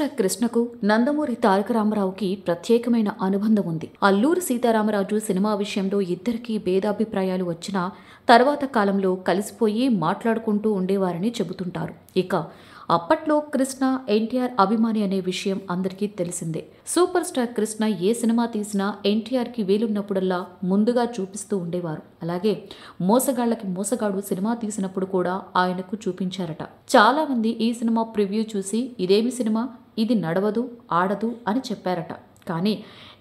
star కృష్ణకు నందమూరి తారక రామారావుకి ప్రత్యేకమైన అనుబంధం ఉంది అల్లూరి సీతారామరాజు సినిమా విషయంలో ఇద్దరికీ భేదాభిప్రాయాలు వచ్చినా తర్వాత కాలంలో కలిసిపోయి మాట్లాడుకుంటూ ఉండేవారని చెబుతుంటారు ఇక అప్పట్లో కృష్ణ ఎన్టీఆర్ అభిమాని అనే విషయం అందరికీ తెలిసిందే సూపర్ స్టార్ కృష్ణ ఏ సినిమా తీసినా ఎన్టీఆర్కి వేలున్నప్పుడల్లా ముందుగా చూపిస్తూ ఉండేవారు అలాగే మోసగాళ్లకి మోసగాడు సినిమా తీసినప్పుడు కూడా ఆయనకు చూపించారట చాలామంది ఈ సినిమా ప్రివ్యూ చూసి ఇదేమి సినిమా ఇది నడవదు ఆడదు అని చెప్పారట కానీ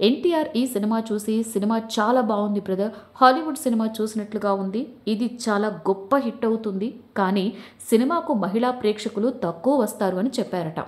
ఎన్టీఆర్ ఈ సినిమా చూసి సినిమా చాలా బాగుంది బ్రదర్ హాలీవుడ్ సినిమా చూసినట్లుగా ఉంది ఇది చాలా గొప్ప హిట్ అవుతుంది కానీ సినిమాకు మహిళా ప్రేక్షకులు తక్కువ వస్తారు అని చెప్పారట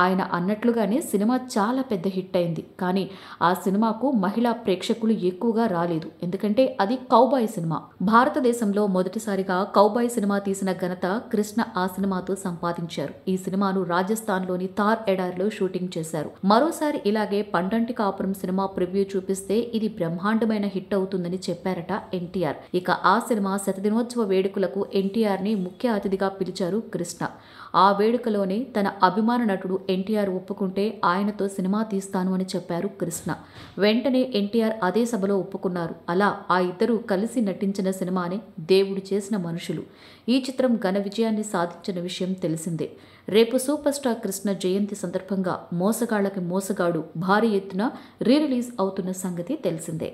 ఆయన అన్నట్లుగానే సినిమా చాలా పెద్ద హిట్ అయింది కానీ ఆ సినిమాకు మహిళా ప్రేక్షకులు ఎక్కువగా రాలేదు ఎందుకంటే అది కౌబాయ్ సినిమా భారతదేశంలో మొదటిసారిగా కౌబాయ్ సినిమా తీసిన ఘనత కృష్ణ ఆ సినిమాతో సంపాదించారు ఈ సినిమాను రాజస్థాన్లోని తార్ ఎడారిలో షూటింగ్ చేశారు మరోసారి ఇలాగే పండ ఇలాంటి కాపురం సినిమా ప్రివ్యూ చూపిస్తే ఇది బ్రహ్మాండమైన హిట్ అవుతుందని చెప్పారట ఎన్టీఆర్ ఇక ఆ సినిమా శతదినోత్సవ వేడుకలకు ఎన్టీఆర్ ని ముఖ్య అతిథిగా పిలిచారు కృష్ణ ఆ వేడుకలోనే తన అభిమాన నటుడు ఎన్టీఆర్ ఒప్పుకుంటే ఆయనతో సినిమా తీస్తాను అని చెప్పారు కృష్ణ వెంటనే ఎన్టీఆర్ అదే సభలో ఒప్పుకున్నారు అలా ఆ ఇద్దరూ కలిసి నటించిన సినిమానే దేవుడు చేసిన మనుషులు ఈ చిత్రం ఘన విజయాన్ని సాధించిన విషయం తెలిసిందే రేపు సూపర్ స్టార్ కృష్ణ జయంతి సందర్భంగా మోసగాళ్లకి మోసగాడు భారీ ఎత్తున రీ రిలీజ్ అవుతున్న సంగతి తెలిసిందే